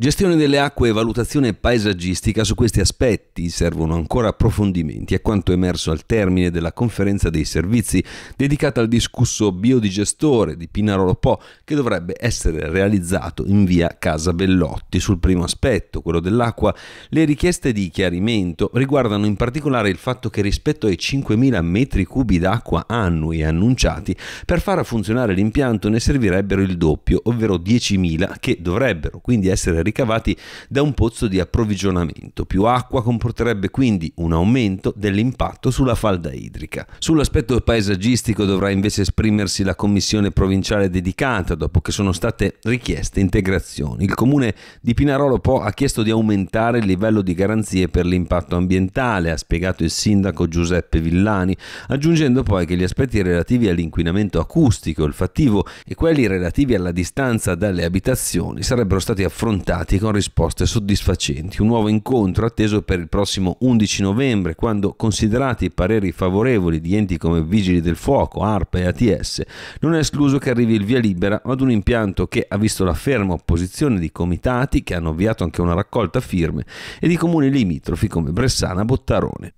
Gestione delle acque e valutazione paesaggistica su questi aspetti servono ancora approfondimenti è quanto emerso al termine della conferenza dei servizi dedicata al discusso biodigestore di Pinarolo Po che dovrebbe essere realizzato in via Casa Bellotti. Sul primo aspetto, quello dell'acqua, le richieste di chiarimento riguardano in particolare il fatto che rispetto ai 5.000 metri cubi d'acqua annui annunciati, per far funzionare l'impianto ne servirebbero il doppio, ovvero 10.000 che dovrebbero quindi essere ricavati da un pozzo di approvvigionamento. Più acqua comporterebbe quindi un aumento dell'impatto sulla falda idrica. Sull'aspetto paesaggistico dovrà invece esprimersi la commissione provinciale dedicata dopo che sono state richieste integrazioni. Il comune di Pinarolo Po ha chiesto di aumentare il livello di garanzie per l'impatto ambientale, ha spiegato il sindaco Giuseppe Villani, aggiungendo poi che gli aspetti relativi all'inquinamento acustico, olfattivo e quelli relativi alla distanza dalle abitazioni sarebbero stati affrontati stati con risposte soddisfacenti. Un nuovo incontro atteso per il prossimo 11 novembre, quando, considerati i pareri favorevoli di enti come Vigili del Fuoco, ARPA e ATS, non è escluso che arrivi il via libera ad un impianto che ha visto la ferma opposizione di comitati che hanno avviato anche una raccolta firme e di comuni limitrofi come Bressana Bottarone.